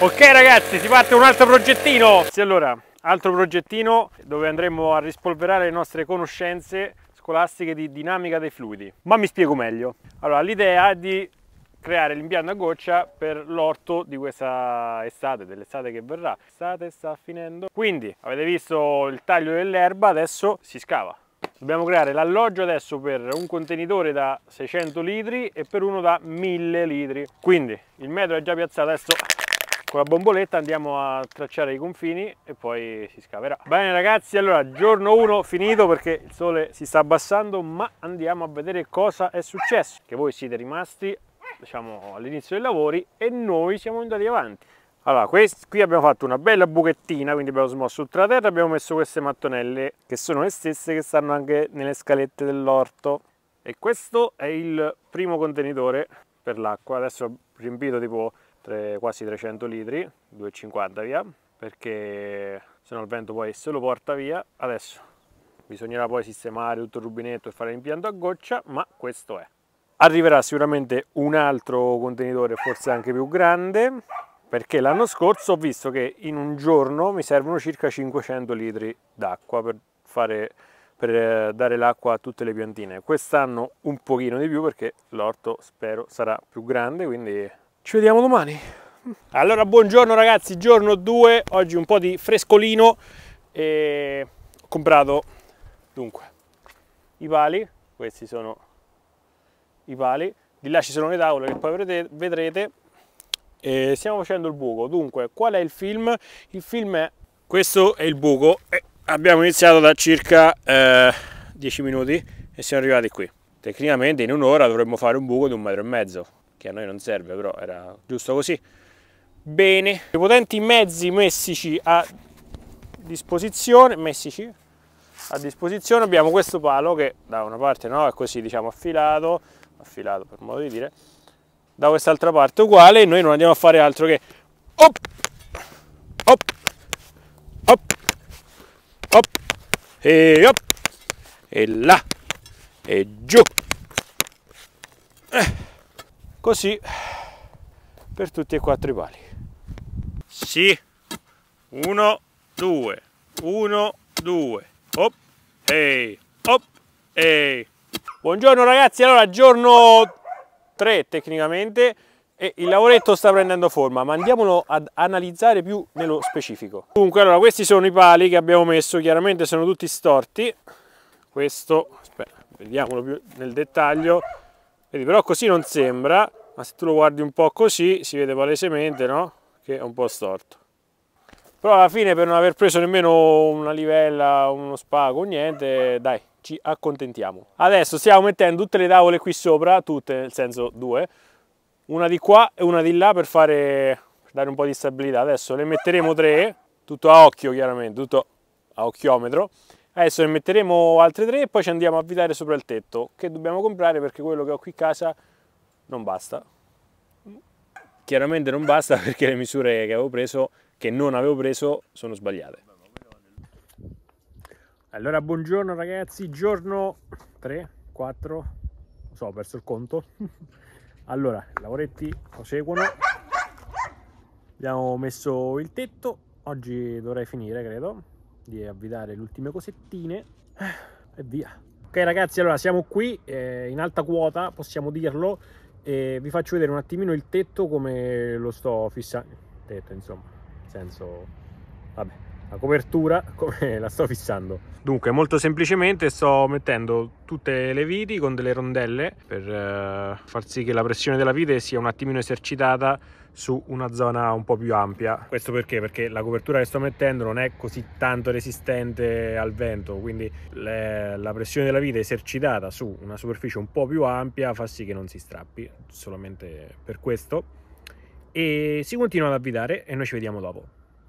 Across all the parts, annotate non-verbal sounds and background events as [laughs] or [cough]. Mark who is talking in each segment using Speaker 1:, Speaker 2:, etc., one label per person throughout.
Speaker 1: ok ragazzi si parte un altro progettino sì allora altro progettino dove andremo a rispolverare le nostre conoscenze scolastiche di dinamica dei fluidi ma mi spiego meglio allora l'idea è di creare l'impianto a goccia per l'orto di questa estate, dell'estate che verrà. L'estate sta finendo. Quindi, avete visto il taglio dell'erba, adesso si scava. Dobbiamo creare l'alloggio adesso per un contenitore da 600 litri e per uno da 1000 litri. Quindi, il metro è già piazzato, adesso con la bomboletta andiamo a tracciare i confini e poi si scaverà bene ragazzi allora giorno 1 finito perché il sole si sta abbassando ma andiamo a vedere cosa è successo che voi siete rimasti diciamo all'inizio dei lavori e noi siamo andati avanti allora qui abbiamo fatto una bella buchettina quindi abbiamo smosso tutta la ultraterra abbiamo messo queste mattonelle che sono le stesse che stanno anche nelle scalette dell'orto e questo è il primo contenitore per l'acqua adesso ho riempito tipo tre, quasi 300 litri, 2,50 via, perché se no il vento poi se lo porta via. Adesso bisognerà poi sistemare tutto il rubinetto e fare l'impianto a goccia, ma questo è. Arriverà sicuramente un altro contenitore, forse anche più grande, perché l'anno scorso ho visto che in un giorno mi servono circa 500 litri d'acqua per, fare, per eh, dare l'acqua a tutte le piantine. Quest'anno un pochino di più perché l'orto spero sarà più grande, quindi ci vediamo domani. Allora, buongiorno ragazzi, giorno 2, oggi un po' di frescolino. E ho comprato, dunque, i pali, questi sono i pali. Di là ci sono le tavole che poi vedrete. E stiamo facendo il buco. Dunque, qual è il film? Il film è... Questo è il buco. E abbiamo iniziato da circa eh, 10 minuti e siamo arrivati qui. Tecnicamente in un'ora dovremmo fare un buco di un metro e mezzo che a noi non serve però era giusto così bene i potenti mezzi messici a disposizione messici a disposizione abbiamo questo palo che da una parte no, è così diciamo affilato affilato per modo di dire da quest'altra parte uguale e noi non andiamo a fare altro che op, op, op, op, e op, e là, e giù. Eh così per tutti e quattro i pali sì uno, due, uno, due, op ehi op ehi buongiorno ragazzi allora giorno 3 tecnicamente e il lavoretto sta prendendo forma ma andiamolo ad analizzare più nello specifico dunque allora questi sono i pali che abbiamo messo chiaramente sono tutti storti questo aspetta, vediamolo più nel dettaglio Vedi, però così non sembra, ma se tu lo guardi un po' così si vede palesemente no? che è un po' storto. Però alla fine per non aver preso nemmeno una livella, uno spago, niente, dai, ci accontentiamo. Adesso stiamo mettendo tutte le tavole qui sopra, tutte nel senso due, una di qua e una di là per, fare, per dare un po' di stabilità. Adesso le metteremo tre, tutto a occhio chiaramente, tutto a occhiometro, Adesso ne metteremo altre tre e poi ci andiamo a avvitare sopra il tetto che dobbiamo comprare perché quello che ho qui in casa non basta. Chiaramente non basta [laughs] perché le misure che avevo preso, che non avevo preso, sono sbagliate. Allora buongiorno ragazzi, giorno 3, 4, non so, ho perso il conto. [laughs] Allora, i lavoretti proseguono. Abbiamo messo il tetto, oggi dovrei finire credo, di avvidare le ultime cosettine eh, e via. Ok ragazzi, allora siamo qui eh, in alta quota, possiamo dirlo, e vi faccio vedere un attimino il tetto come lo sto fissando. Tetto, insomma, nel senso, vabbè, la copertura [laughs] come la sto fissando dunque molto semplicemente sto mettendo tutte le viti con delle rondelle per eh, far sì che la pressione della vite sia un attimino esercitata su una zona un po' più ampia questo perché? perché la copertura che sto mettendo non è così tanto resistente al vento quindi le, la pressione della vite esercitata su una superficie un po' più ampia fa sì che non si strappi solamente per questo e si continua ad avvitare e noi ci vediamo dopo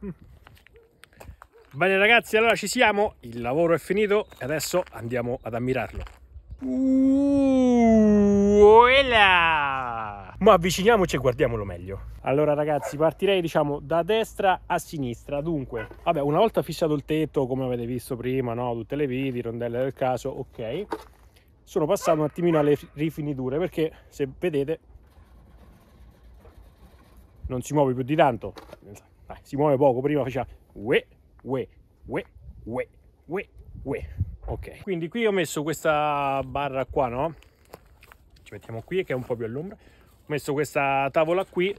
Speaker 1: mm. Bene ragazzi, allora ci siamo, il lavoro è finito e adesso andiamo ad ammirarlo. Uola! Uh, Ma avviciniamoci e guardiamolo meglio. Allora ragazzi, partirei diciamo da destra a sinistra. Dunque, vabbè, una volta fissato il tetto, come avete visto prima, no? Tutte le viti, rondelle del caso, ok. Sono passato un attimino alle rifiniture perché se vedete non si muove più di tanto. Dai, si muove poco, prima faceva... Uè! ue, ue, ue, ue, ue. Ok, quindi qui ho messo questa barra qua, no? Ci mettiamo qui che è un po' più all'ombra. Ho messo questa tavola qui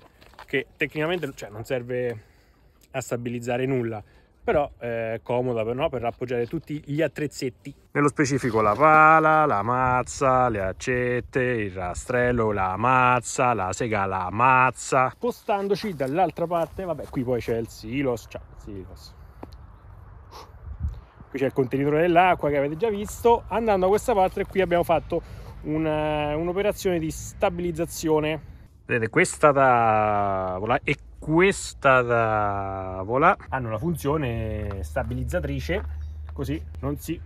Speaker 1: che tecnicamente cioè, non serve a stabilizzare nulla, però è eh, comoda per, no? per appoggiare tutti gli attrezzetti. Nello specifico la pala, la mazza, le accette, il rastrello, la mazza, la sega, la mazza. Spostandoci dall'altra parte, vabbè qui poi c'è il silos, ciao, silos qui c'è il contenitore dell'acqua che avete già visto andando a questa parte qui abbiamo fatto una, eh, un'operazione di stabilizzazione vedete questa tavola e questa tavola hanno la funzione stabilizzatrice così non si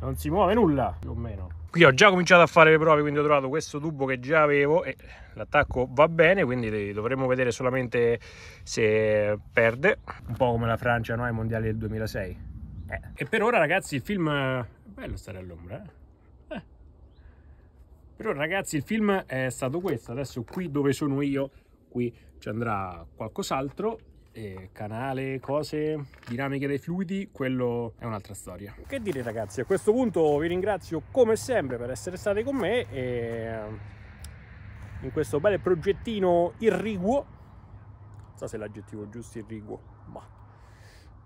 Speaker 1: non si muove nulla più o meno qui ho già cominciato a fare le prove quindi ho trovato questo tubo che già avevo e l'attacco va bene quindi dovremmo vedere solamente se perde un po' come la Francia no? ai mondiali del 2006 eh. E per ora ragazzi il film... Eh, bello stare all'ombra, eh? eh. però ragazzi il film è stato questo adesso qui dove sono io qui ci andrà qualcos'altro canale, cose, dinamiche dei fluidi, quello è un'altra storia. Che dire ragazzi, a questo punto vi ringrazio come sempre per essere stati con me e ehm, in questo bel progettino irriguo, non so se l'aggettivo giusto irriguo, ma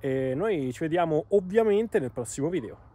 Speaker 1: e noi ci vediamo ovviamente nel prossimo video.